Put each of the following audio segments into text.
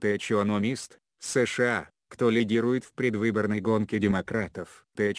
Ты США, кто лидирует в предвыборной гонке демократов. Ты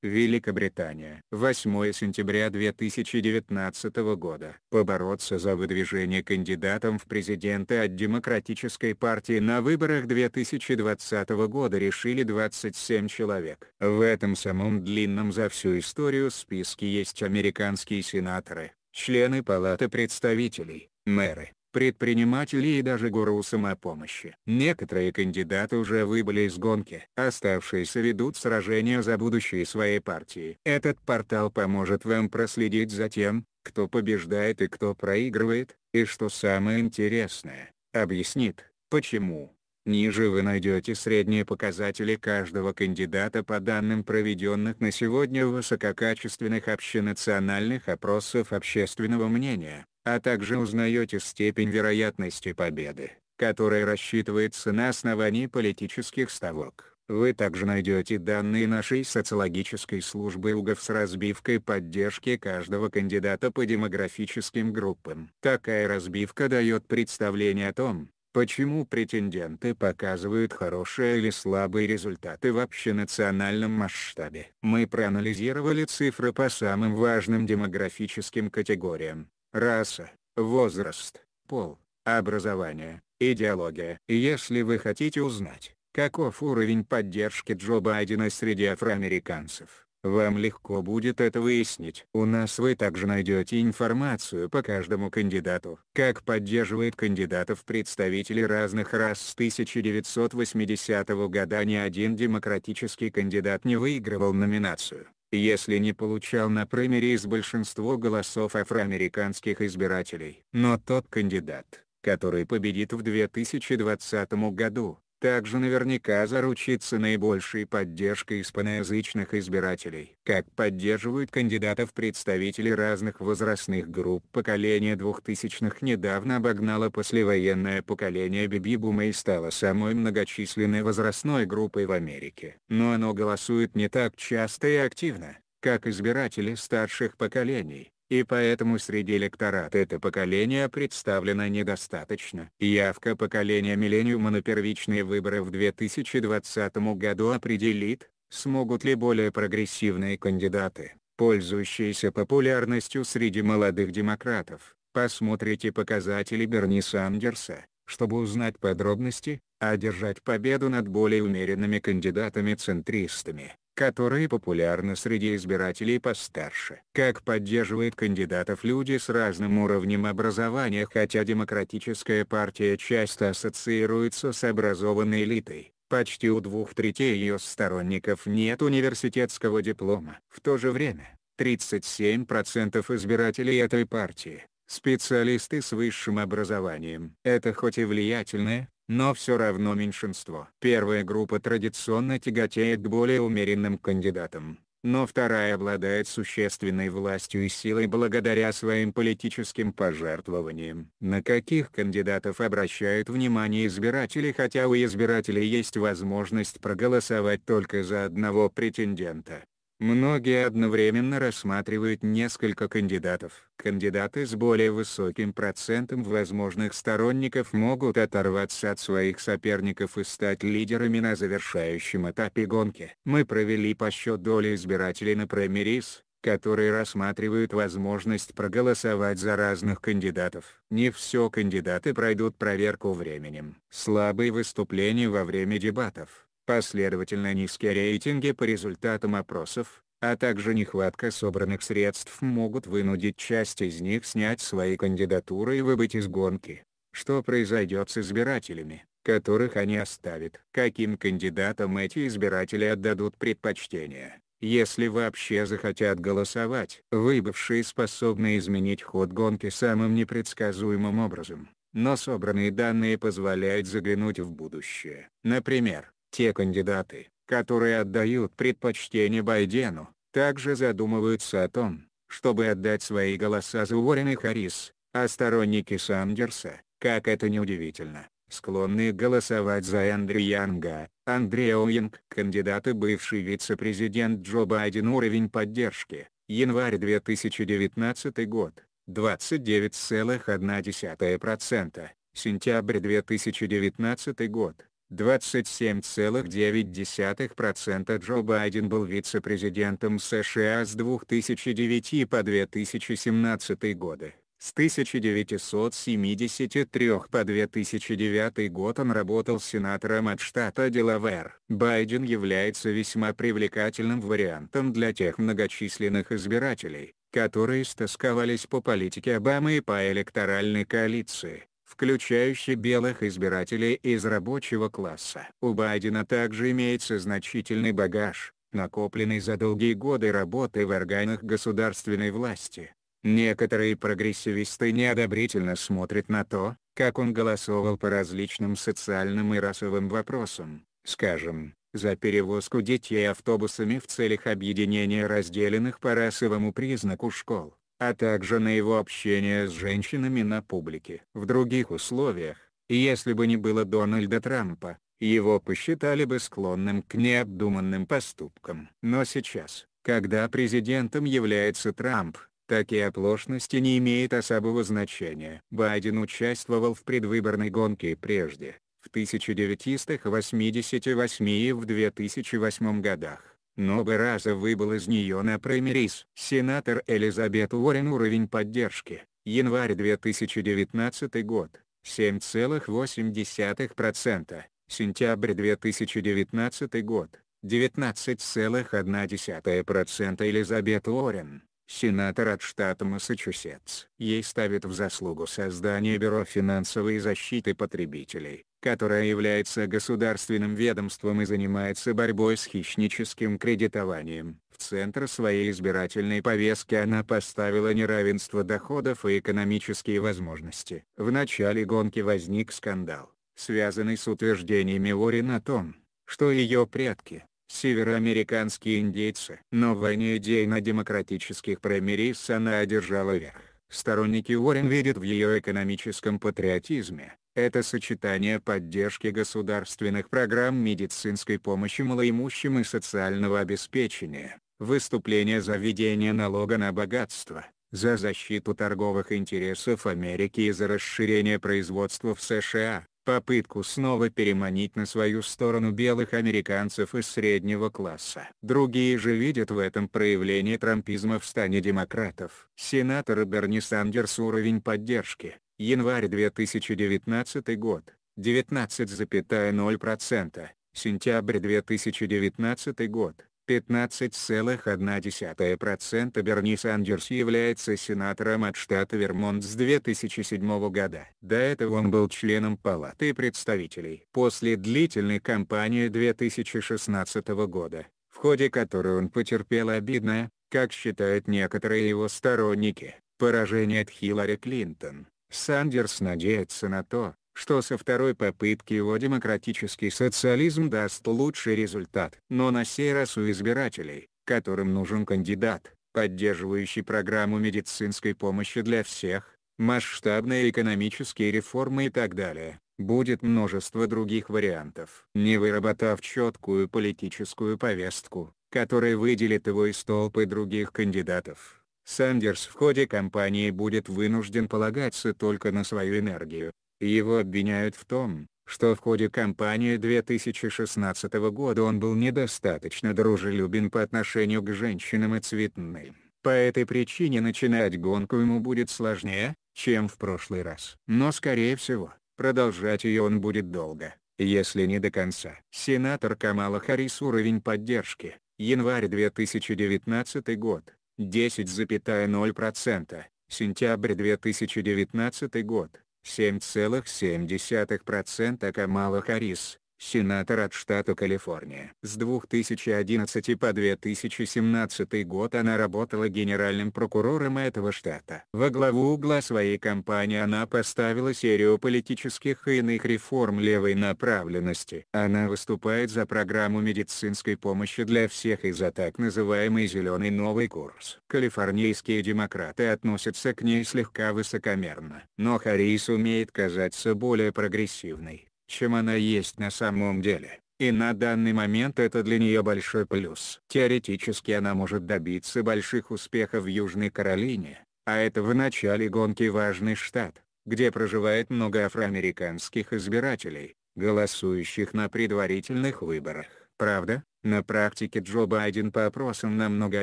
Великобритания. 8 сентября 2019 года. Побороться за выдвижение кандидатом в президенты от Демократической партии на выборах 2020 года решили 27 человек. В этом самом длинном за всю историю списке есть американские сенаторы, члены Палаты представителей, мэры, предпринимателей и даже гуру самопомощи. Некоторые кандидаты уже выбыли из гонки. А оставшиеся ведут сражения за будущее своей партии. Этот портал поможет вам проследить за тем, кто побеждает и кто проигрывает, и что самое интересное, объяснит, почему. Ниже вы найдете средние показатели каждого кандидата по данным проведенных на сегодня высококачественных общенациональных опросов общественного мнения а также узнаете степень вероятности победы, которая рассчитывается на основании политических ставок. Вы также найдете данные нашей социологической службы УГов с разбивкой поддержки каждого кандидата по демографическим группам. Такая разбивка дает представление о том, почему претенденты показывают хорошие или слабые результаты в общенациональном масштабе. Мы проанализировали цифры по самым важным демографическим категориям, раса, возраст, пол, образование, идеология. Если вы хотите узнать, каков уровень поддержки Джо Байдена среди афроамериканцев, вам легко будет это выяснить. У нас вы также найдете информацию по каждому кандидату. Как поддерживает кандидатов представители разных рас с 1980 года ни один демократический кандидат не выигрывал номинацию если не получал на премьериз большинство голосов афроамериканских избирателей. Но тот кандидат, который победит в 2020 году, также наверняка заручится наибольшей поддержкой испаноязычных избирателей. Как поддерживают кандидатов представители разных возрастных групп поколения двухтысячных недавно обогнало послевоенное поколение Бибибума и стало самой многочисленной возрастной группой в Америке. Но оно голосует не так часто и активно, как избиратели старших поколений и поэтому среди электората это поколение представлено недостаточно. Явка поколения миллениума на первичные выборы в 2020 году определит, смогут ли более прогрессивные кандидаты, пользующиеся популярностью среди молодых демократов. Посмотрите показатели Берни Сандерса, чтобы узнать подробности, одержать победу над более умеренными кандидатами-центристами которые популярны среди избирателей постарше. Как поддерживает кандидатов люди с разным уровнем образования хотя демократическая партия часто ассоциируется с образованной элитой. Почти у двух третей ее сторонников нет университетского диплома. В то же время, 37% избирателей этой партии – специалисты с высшим образованием. Это хоть и влиятельная, но все равно меньшинство. Первая группа традиционно тяготеет к более умеренным кандидатам, но вторая обладает существенной властью и силой благодаря своим политическим пожертвованиям. На каких кандидатов обращают внимание избиратели хотя у избирателей есть возможность проголосовать только за одного претендента. Многие одновременно рассматривают несколько кандидатов. Кандидаты с более высоким процентом возможных сторонников могут оторваться от своих соперников и стать лидерами на завершающем этапе гонки. Мы провели по счет доли избирателей на премирис, которые рассматривают возможность проголосовать за разных кандидатов. Не все кандидаты пройдут проверку временем. Слабые выступления во время дебатов последовательно низкие рейтинги по результатам опросов, а также нехватка собранных средств могут вынудить часть из них снять свои кандидатуры и выбыть из гонки. Что произойдет с избирателями, которых они оставят? Каким кандидатам эти избиратели отдадут предпочтение, если вообще захотят голосовать? Выбывшие способны изменить ход гонки самым непредсказуемым образом но собранные данные позволяют заглянуть в будущее. Например, те кандидаты, которые отдают предпочтение Байдену, также задумываются о том, чтобы отдать свои голоса за Уоррен и Харрис, а сторонники Сандерса, как это неудивительно, склонны голосовать за Эндрю Янга, Андреа Уинг. Кандидат и бывший вице-президент Джо Байден уровень поддержки, январь 2019 год, 29,1%, сентябрь 2019 год, 27,9% Джо Байден был вице-президентом США с 2009 по 2017 годы. С 1973 по 2009 год он работал сенатором от штата Делавэр. Байден является весьма привлекательным вариантом для тех многочисленных избирателей, которые стосковались по политике Обамы и по электоральной коалиции включающий белых избирателей из рабочего класса. У Байдена также имеется значительный багаж, накопленный за долгие годы работы в органах государственной власти. Некоторые прогрессивисты неодобрительно смотрят на то, как он голосовал по различным социальным и расовым вопросам, скажем, за перевозку детей автобусами в целях объединения разделенных по расовому признаку школ а также на его общение с женщинами на публике. В других условиях, если бы не было Дональда Трампа, его посчитали бы склонным к необдуманным поступкам. Но сейчас, когда президентом является Трамп, такие оплошности не имеют особого значения. Байден участвовал в предвыборной гонке и прежде, в 1988 и в 2008 годах но раза выбыл из нее на праймериз. Сенатор Элизабет Уоррен уровень поддержки, январь 2019 год, 7,8%, сентябрь 2019 год, 19,1% Элизабет Уоррен, сенатор от штата Массачусетс. Ей ставят в заслугу создание Бюро финансовой защиты потребителей, которая является государственным ведомством и занимается борьбой с хищническим кредитованием. В центр своей избирательной повестки она поставила неравенство доходов и экономические возможности. В начале гонки возник скандал, связанный с утверждениями Уоррен о том, что ее предки, североамериканские индейцы. Но в войне идей на демократических премирис она одержала верх. Сторонники Уоррен видят в ее экономическом патриотизме, это сочетание поддержки государственных программ медицинской помощи малоимущим и социального обеспечения, выступление за введение налога на богатство, за защиту торговых интересов Америки и за расширение производства в США, попытку снова переманить на свою сторону белых американцев из среднего класса. Другие же видят в этом проявление трампизма в стане демократов. Сенатор Берни Сандерс уровень поддержки, январь 2019 год, 19,0%, сентябрь 2019 год, 15,1% Берни Сандерс является сенатором от штата Вермонт с 2007 года. До этого он был членом Палаты представителей. После длительной кампании 2016 года, в ходе которой он потерпел обидное, как считают некоторые его сторонники, поражение от Хиллари Клинтон, Сандерс надеется на то, что со второй попытки его демократический социализм даст лучший результат. Но на сей раз у избирателей, которым нужен кандидат, поддерживающий программу медицинской помощи для всех, масштабные экономические реформы и так далее, будет множество других вариантов. Не выработав четкую политическую повестку, которая выделит его из толпы других кандидатов, Сандерс в ходе кампании будет вынужден полагаться только на свою энергию. Его обвиняют в том, что в ходе кампании 2016 года он был недостаточно дружелюбен по отношению к женщинам и цветным. По этой причине начинать гонку ему будет сложнее, чем в прошлый раз. Но скорее всего, продолжать ее он будет долго, если не до конца. Сенатор Камала Харрис уровень поддержки, январь 2019 год. 10,0%, сентябрь 2019 год, 7,7% Камала Харрис, сенатор от штата Калифорния. С 2011 по 2017 год она работала генеральным прокурором этого штата. Во главу угла своей кампании она поставила серию политических и иных реформ левой направленности. Она выступает за программу медицинской помощи для всех и за так называемый «зеленый новый курс». Калифорнийские демократы относятся к ней слегка высокомерно, но Харрис умеет казаться более прогрессивной чем она есть на самом деле. И на данный момент это для нее большой плюс. Теоретически она может добиться больших успехов в Южной Каролине, а это в начале гонки важный штат, где проживает много афроамериканских избирателей, голосующих на предварительных выборах. Правда, на практике Джо Байден по опросам намного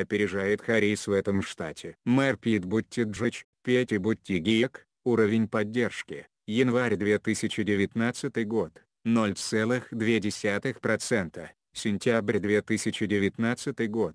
опережает Харрис в этом штате. Мэр Пит Буттиджич, Петти Буттигиек, уровень поддержки, январь 2019 год, 0,2%, сентябрь 2019 год,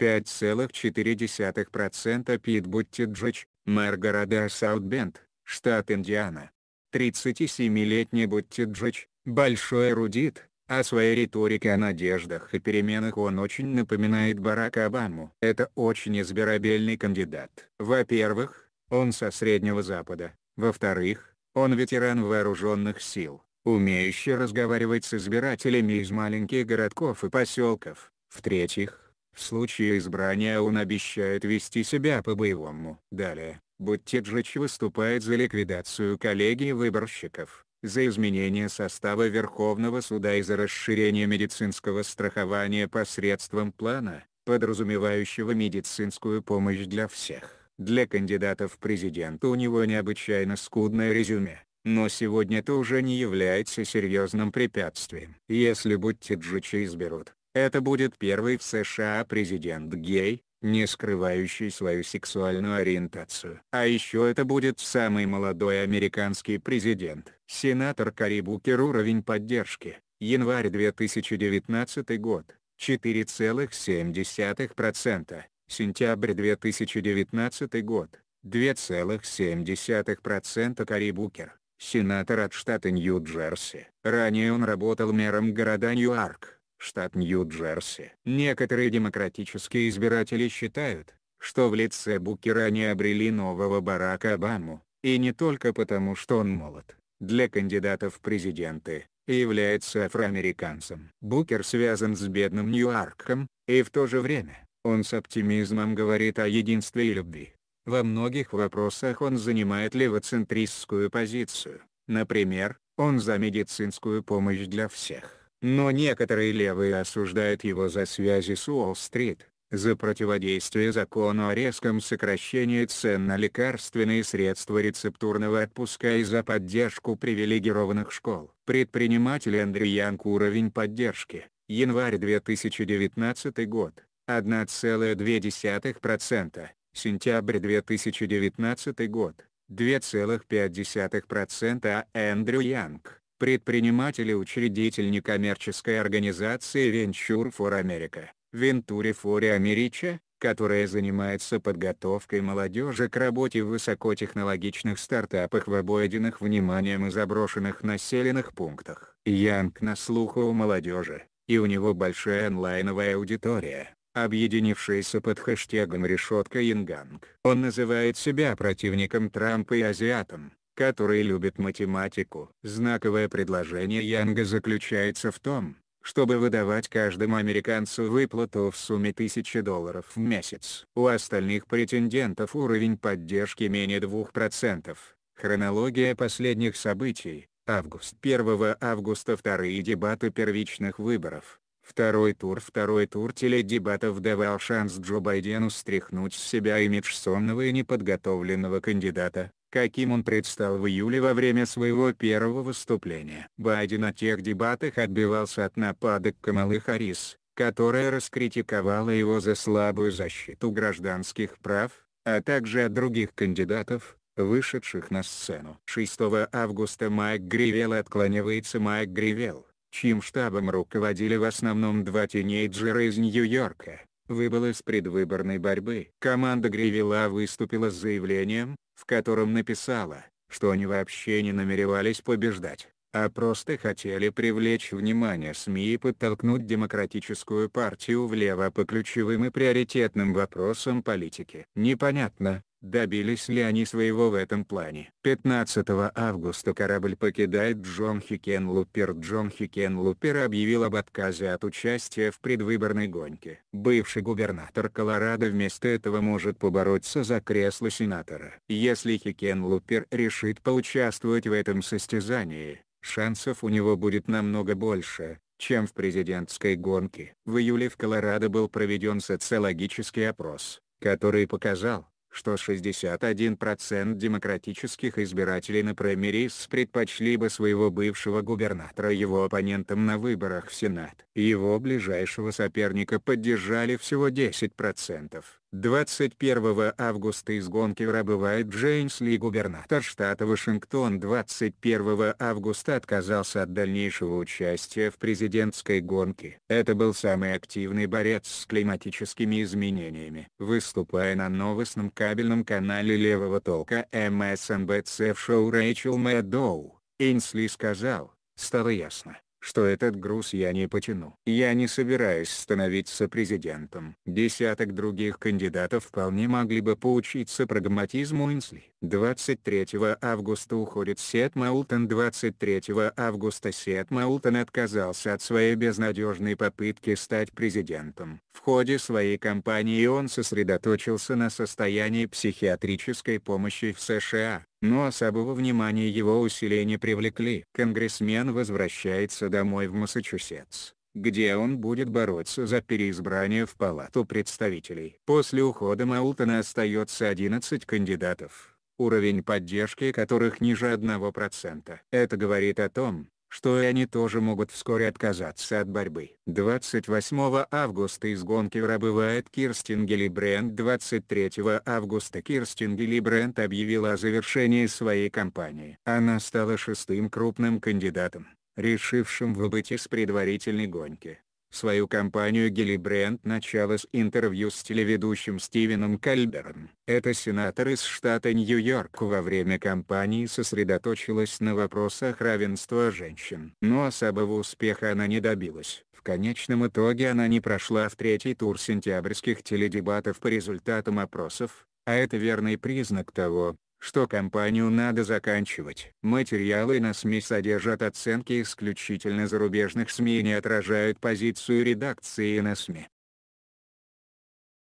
5,4% Пит Буттиджич, мэр города Саутбенд, штат Индиана. 37-летний Буттиджич, большой эрудит, о своей риторике о надеждах и переменах он очень напоминает Барака Обаму. Это очень избирабельный кандидат. Во-первых, он со Среднего Запада. Во-вторых, он ветеран вооруженных сил, умеющий разговаривать с избирателями из маленьких городков и поселков. В-третьих, в случае избрания он обещает вести себя по-боевому. Далее, Буттиджич выступает за ликвидацию коллегии выборщиков, за изменение состава Верховного суда и за расширение медицинского страхования посредством плана, подразумевающего медицинскую помощь для всех. Для кандидата в президента у него необычайно скудное резюме, но сегодня это уже не является серьезным препятствием. Если Буттиджича изберут, это будет первый в США президент гей, не скрывающий свою сексуальную ориентацию. А еще это будет самый молодой американский президент. Сенатор Кари Букер уровень поддержки, январь 2019 год, 4,7%. Сентябрь 2019 год. 2,7% Кари Букер, сенатор от штата Нью-Джерси. Ранее он работал мэром города Нью-Арк, штат Нью-Джерси. Некоторые демократические избиратели считают, что в лице Букера они обрели нового Барака Обаму, и не только потому что он молод, для кандидатов в президенты, является афроамериканцем. Букер связан с бедным Нью-Арком, и в то же время, он с оптимизмом говорит о единстве и любви. Во многих вопросах он занимает левоцентристскую позицию. Например, он за медицинскую помощь для всех. Но некоторые левые осуждают его за связи с Уолл-стрит, за противодействие закону о резком сокращении цен на лекарственные средства рецептурного отпуска и за поддержку привилегированных школ. Предприниматель Андрей Янг уровень поддержки, январь 2019 год. 1,2%, сентябрь 2019 год, 2,5% Эндрю Янг, предприниматель и учредитель некоммерческой организации Venture for America, Venturi for America, которая занимается подготовкой молодежи к работе в высокотехнологичных стартапах в обойденных вниманием и заброшенных населенных пунктах. Янг на слуху у молодежи, и у него большая онлайновая аудитория объединившиеся под хэштегом «Решетка Янганг». Он называет себя противником Трампа и азиатом, который любит математику. Знаковое предложение Янга заключается в том, чтобы выдавать каждому американцу выплату в сумме 1000 долларов в месяц. У остальных претендентов уровень поддержки менее 2%. Хронология последних событий. Август 1 августа 2 дебаты первичных выборов. Второй тур Второй тур теледебатов давал шанс Джо Байдену стряхнуть с себя имидж сонного и неподготовленного кандидата, каким он предстал в июле во время своего первого выступления. Байден на тех дебатах отбивался от нападок Камалы Харрис, которая раскритиковала его за слабую защиту гражданских прав, а также от других кандидатов, вышедших на сцену. 6 августа Майк Гривел отклонивается Майк Гривел чьим штабом руководили в основном два тинейджера из Нью-Йорка, выбыл из предвыборной борьбы. Команда Гривила выступила с заявлением, в котором написала, что они вообще не намеревались побеждать, а просто хотели привлечь внимание СМИ и подтолкнуть демократическую партию влево по ключевым и приоритетным вопросам политики. Непонятно, Добились ли они своего в этом плане? 15 августа корабль покидает Джон Хикенлупер. Джон Хикенлупер объявил об отказе от участия в предвыборной гонке. Бывший губернатор Колорадо вместо этого может побороться за кресло сенатора. Если Хикенлупер решит поучаствовать в этом состязании, шансов у него будет намного больше, чем в президентской гонке. В июле в Колорадо был проведен социологический опрос, который показал, что 61% демократических избирателей на праймерис предпочли бы своего бывшего губернатора его оппонентом на выборах в Сенат. Его ближайшего соперника поддержали всего 10%. 21 августа из гонки выбывает Джеймс Ли губернатор штата Вашингтон 21 августа отказался от дальнейшего участия в президентской гонке. Это был самый активный борец с климатическими изменениями. Выступая на новостном кабельном канале левого толка MSNBC в шоу Рэйчел Мэддоу, Инсли сказал, стало ясно, что этот груз я не потяну. Я не собираюсь становиться президентом. Десяток других кандидатов вполне могли бы поучиться прагматизму Инсли. 23 августа уходит Сет Маултон 23 августа Сет Маултон отказался от своей безнадежной попытки стать президентом. В ходе своей кампании он сосредоточился на состоянии психиатрической помощи в США, но особого внимания его усилия не привлекли. Конгрессмен возвращается домой в Массачусетс где он будет бороться за переизбрание в Палату представителей. После ухода Маултона остается 11 кандидатов уровень поддержки которых ниже 1%. Это говорит о том, что и они тоже могут вскоре отказаться от борьбы. 28 августа из гонки выбывает Кирстен Гиллибренд 23 августа Кирстен Гиллибренд объявила о завершении своей кампании. Она стала шестым крупным кандидатом, решившим выбыть из предварительной гонки. Свою кампанию Гиллибренд начала с интервью с телеведущим Стивеном Кальбером. Эта сенатор из штата Нью-Йорк во время кампании сосредоточилась на вопросах равенства женщин. Но особого успеха она не добилась. В конечном итоге она не прошла в третий тур сентябрьских теледебатов по результатам опросов, а это верный признак того, что компанию надо заканчивать. Материалы на СМИ содержат оценки исключительно зарубежных СМИ и не отражают позицию редакции на СМИ.